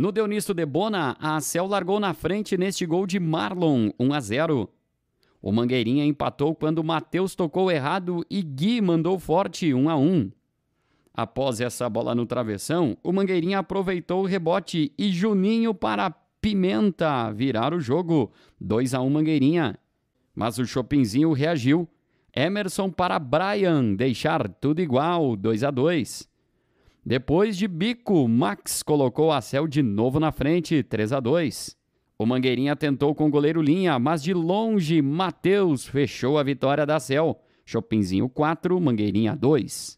No Deonisto de Bona, a Acel largou na frente neste gol de Marlon, 1 a 0. O Mangueirinha empatou quando Matheus tocou errado e Gui mandou forte, 1 a 1. Após essa bola no travessão, o Mangueirinha aproveitou o rebote e Juninho para Pimenta virar o jogo, 2 a 1 Mangueirinha. Mas o Chopinzinho reagiu. Emerson para Brian deixar tudo igual, 2 a 2. Depois de bico, Max colocou a Cel de novo na frente, 3 a 2. O Mangueirinha tentou com o goleiro Linha, mas de longe, Matheus fechou a vitória da Cel. Chopinzinho 4, Mangueirinha 2.